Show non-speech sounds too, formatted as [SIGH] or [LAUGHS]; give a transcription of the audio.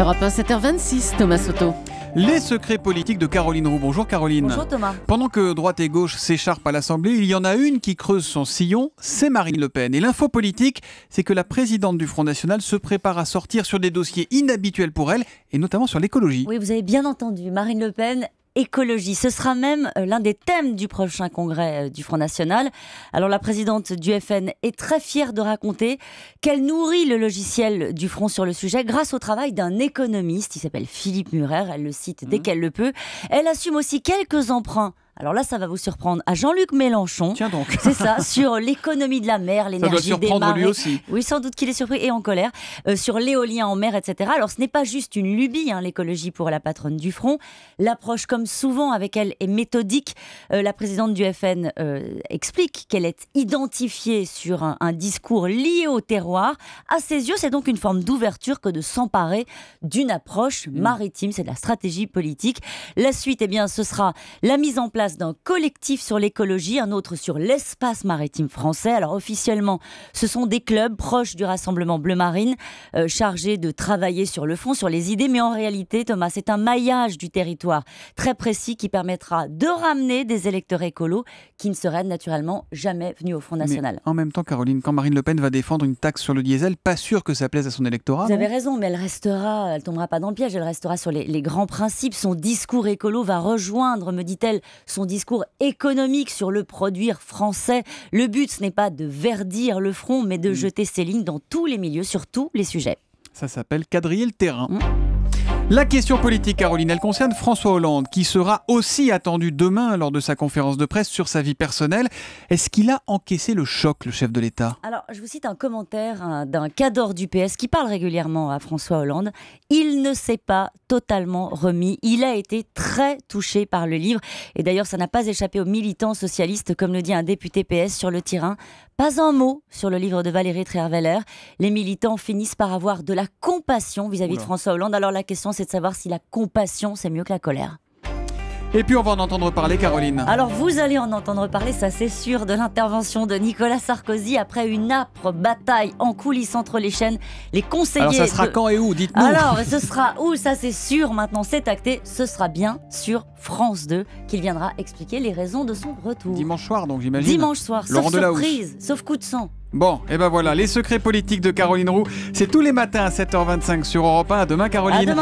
Europe 7h26, Thomas Soto. Les secrets politiques de Caroline Roux. Bonjour Caroline. Bonjour Thomas. Pendant que droite et gauche s'écharpent à l'Assemblée, il y en a une qui creuse son sillon, c'est Marine Le Pen. Et l'info politique, c'est que la présidente du Front National se prépare à sortir sur des dossiers inhabituels pour elle, et notamment sur l'écologie. Oui, vous avez bien entendu, Marine Le Pen écologie. Ce sera même euh, l'un des thèmes du prochain congrès euh, du Front National. Alors la présidente du FN est très fière de raconter qu'elle nourrit le logiciel du Front sur le sujet grâce au travail d'un économiste, il s'appelle Philippe Murer, elle le cite dès mmh. qu'elle le peut. Elle assume aussi quelques emprunts alors là, ça va vous surprendre. À Jean-Luc Mélenchon. Tiens donc. C'est ça, [LAUGHS] sur l'économie de la mer, l'énergie des surprendre Lui aussi. Oui, sans doute qu'il est surpris et en colère. Euh, sur l'éolien en mer, etc. Alors ce n'est pas juste une lubie, hein, l'écologie pour la patronne du front. L'approche, comme souvent avec elle, est méthodique. Euh, la présidente du FN euh, explique qu'elle est identifiée sur un, discours lié au terroir. À ses yeux, c'est donc une forme d'ouverture que de s'emparer d'une approche mm. maritime. C'est de la stratégie politique. La suite, eh bien, ce sera la mise en place d'un collectif sur l'écologie, un autre sur l'espace maritime français. Alors officiellement, ce sont des clubs proches du Rassemblement Bleu Marine, euh, chargés de travailler sur le fond, sur les idées, mais en réalité, Thomas, c'est un maillage du territoire très précis qui permettra de ramener des électeurs écolos qui ne seraient naturellement jamais venus au Front National. en même temps, Caroline, quand Marine Le Pen va défendre une taxe sur le diesel, pas sûr que ça plaise à son électorat. Vous avez raison, mais elle restera, elle tombera pas dans le piège, elle restera sur les, les grands principes. Son discours écolo va rejoindre, me dit-elle, son discours économique sur le produire français. Le but, ce n'est pas de verdir le front, mais de jeter ses lignes dans tous les milieux, sur tous les sujets. Ça s'appelle quadriller le terrain. Mmh. La question politique, Caroline, elle concerne François Hollande, qui sera aussi attendu demain lors de sa conférence de presse sur sa vie personnelle. Est-ce qu'il a encaissé le choc, le chef de l'État Alors, je vous cite un commentaire hein, d'un cador du PS qui parle régulièrement à François Hollande. Il ne s'est pas totalement remis. Il a été très touché par le livre. Et d'ailleurs, ça n'a pas échappé aux militants socialistes, comme le dit un député PS sur le terrain. Pas un mot sur le livre de Valérie Trierweiler. Les militants finissent par avoir de la compassion vis à -vis de François Hollande. Alors la question, c'est de savoir si la compassion, c'est mieux que la colère. Et puis on va en entendre parler, Caroline. Alors vous allez en entendre parler, ça c'est sûr, de l'intervention de Nicolas Sarkozy après une âpre bataille en coulisses entre les chaînes. Les conseillers. Alors ça sera quand et où Dites-nous. Alors [LAUGHS] ce sera où Ça c'est sûr, maintenant c'est acté. Ce sera bien sur France 2 qu'il viendra expliquer les raisons de son retour. Dimanche soir, donc j'imagine. Dimanche soir, sauf surprise, sauf coup de sang. Bon, et eh ben voilà, les secrets politiques de Caroline Roux, c'est tous les matins à 7h25 sur Europe 1. demain, Caroline.